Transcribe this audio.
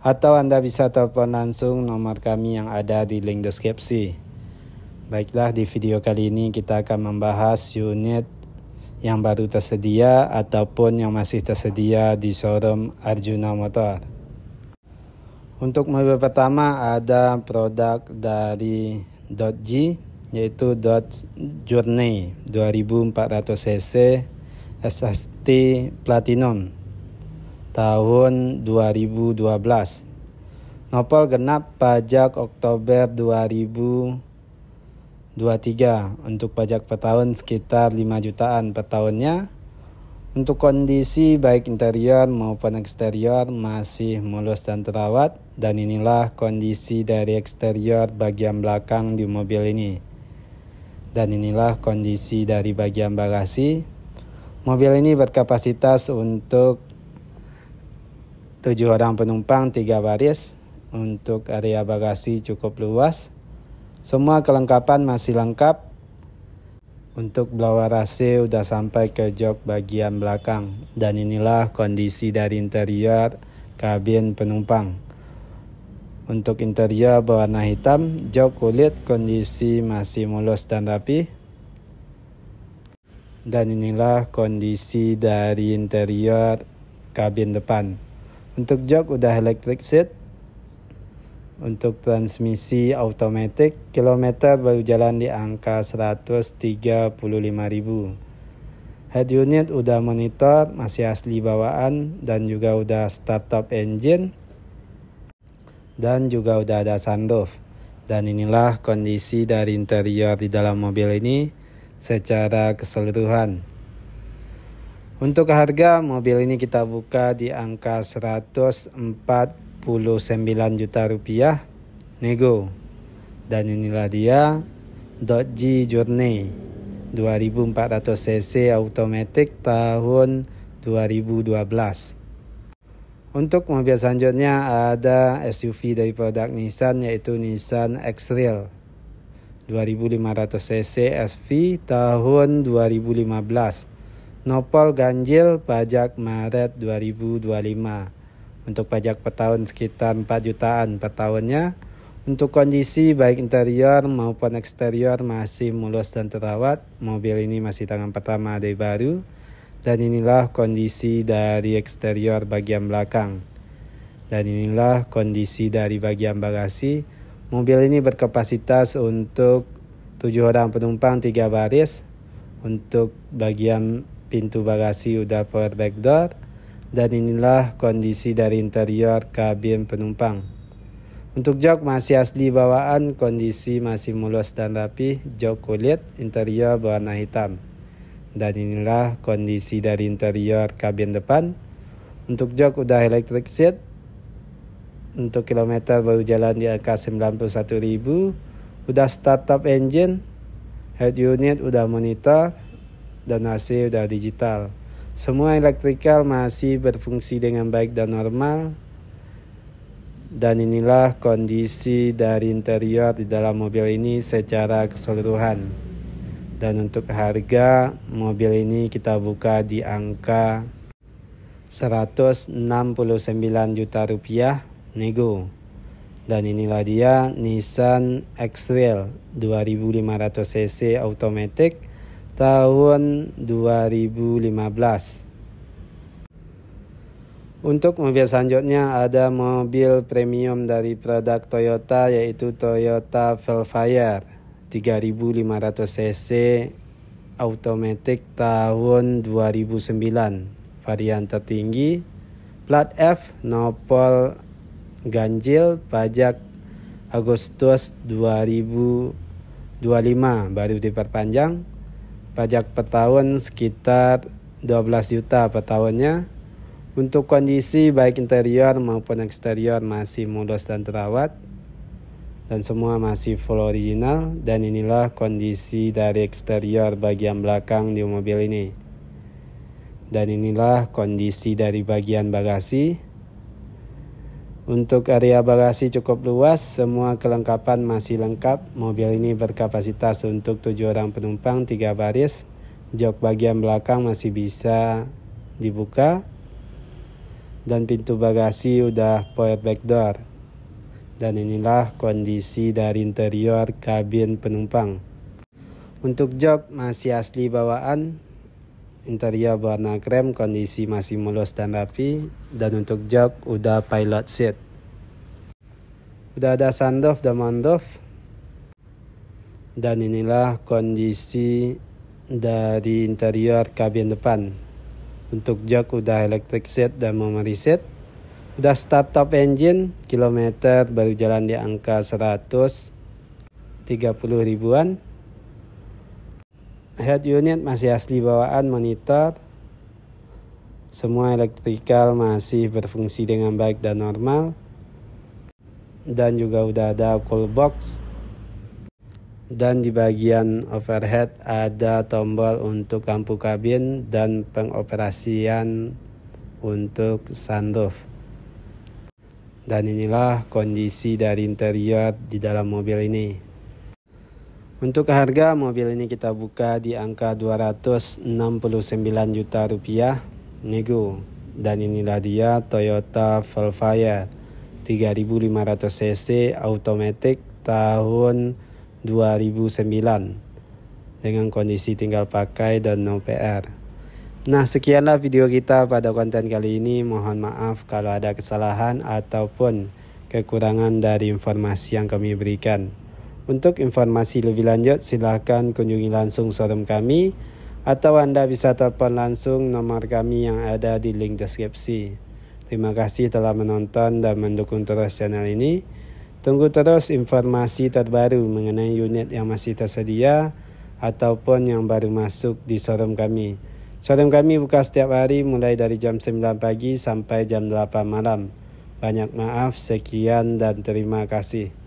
atau Anda bisa telepon langsung nomor kami yang ada di link deskripsi. Baiklah, di video kali ini kita akan membahas unit yang baru tersedia ataupun yang masih tersedia di showroom Arjuna Motor. Untuk mobil pertama ada produk dari .G yaitu Dodge Journey 2400 cc SST Platinum tahun 2012. Nopol genap pajak Oktober 2023 untuk pajak per tahun sekitar 5 jutaan per tahunnya. Untuk kondisi baik interior maupun eksterior masih mulus dan terawat dan inilah kondisi dari eksterior bagian belakang di mobil ini. Dan inilah kondisi dari bagian bagasi. Mobil ini berkapasitas untuk 7 orang penumpang, 3 baris. Untuk area bagasi cukup luas. Semua kelengkapan masih lengkap. Untuk blower AC udah sampai ke jok bagian belakang. Dan inilah kondisi dari interior kabin penumpang. Untuk interior berwarna hitam, jok kulit kondisi masih mulus dan rapi. Dan inilah kondisi dari interior kabin depan. Untuk jok udah electric seat. Untuk transmisi automatic, kilometer baru jalan di angka 135.000. Head unit udah monitor, masih asli bawaan dan juga udah startup engine dan juga udah ada sunroof. Dan inilah kondisi dari interior di dalam mobil ini secara keseluruhan. Untuk harga mobil ini kita buka di angka 149 juta rupiah nego. Dan inilah dia Dodge Journey 2400 cc automatic tahun 2012. Untuk mobil selanjutnya ada SUV dari produk Nissan yaitu Nissan X-Trail 2500 cc SV tahun 2015 Nopol ganjil pajak Maret 2025 untuk pajak per tahun sekitar 4 jutaan per tahunnya. Untuk kondisi baik interior maupun eksterior masih mulus dan terawat. Mobil ini masih tangan pertama dari baru. Dan inilah kondisi dari eksterior bagian belakang. Dan inilah kondisi dari bagian bagasi. Mobil ini berkapasitas untuk 7 orang penumpang 3 baris. Untuk bagian pintu bagasi udah power back door dan inilah kondisi dari interior kabin penumpang. Untuk jok masih asli bawaan, kondisi masih mulus dan rapi, jok kulit, interior berwarna hitam. Dan inilah kondisi dari interior kabin depan. Untuk jok udah electric seat, untuk kilometer baru jalan di angka 91.000, udah startup engine, head unit udah monitor, dan hasil dari digital. Semua elektrikal masih berfungsi dengan baik dan normal. Dan inilah kondisi dari interior di dalam mobil ini secara keseluruhan. Dan untuk harga mobil ini kita buka di angka 169 juta rupiah nego. Dan inilah dia Nissan X-Trail 2500 cc automatic tahun 2015. Untuk mobil selanjutnya ada mobil premium dari produk Toyota yaitu Toyota Velfire 3500 cc automatic tahun 2009 varian tertinggi plat F nopol ganjil pajak Agustus 2025 baru diperpanjang pajak per tahun sekitar 12 juta per tahunnya. Untuk kondisi baik interior maupun eksterior masih mulus dan terawat dan semua masih full original dan inilah kondisi dari eksterior bagian belakang di mobil ini. Dan inilah kondisi dari bagian bagasi. Untuk area bagasi cukup luas, semua kelengkapan masih lengkap. Mobil ini berkapasitas untuk 7 orang penumpang 3 baris. Jok bagian belakang masih bisa dibuka. Dan pintu bagasi udah power back door. Dan inilah kondisi dari interior kabin penumpang. Untuk jok masih asli bawaan, interior berwarna krem kondisi masih mulus dan rapi dan untuk jok udah pilot seat udah ada sandof dan mandof dan inilah kondisi dari interior kabin depan untuk jok udah electric seat dan memory seat udah start top engine kilometer baru jalan di angka 130 ribuan head unit masih asli bawaan monitor semua elektrikal masih berfungsi dengan baik dan normal dan juga udah ada cool box dan di bagian overhead ada tombol untuk lampu kabin dan pengoperasian untuk sunroof dan inilah kondisi dari interior di dalam mobil ini untuk harga mobil ini kita buka di angka 269 juta rupiah nego dan inilah dia Toyota Velfire 3500 cc automatic tahun 2009 dengan kondisi tinggal pakai dan no PR. Nah sekianlah video kita pada konten kali ini mohon maaf kalau ada kesalahan ataupun kekurangan dari informasi yang kami berikan. Untuk informasi lebih lanjut, silahkan kunjungi langsung showroom kami atau Anda bisa telepon langsung nomor kami yang ada di link deskripsi. Terima kasih telah menonton dan mendukung terus channel ini. Tunggu terus informasi terbaru mengenai unit yang masih tersedia ataupun yang baru masuk di showroom kami. Showroom kami buka setiap hari mulai dari jam 9 pagi sampai jam 8 malam. Banyak maaf, sekian dan terima kasih.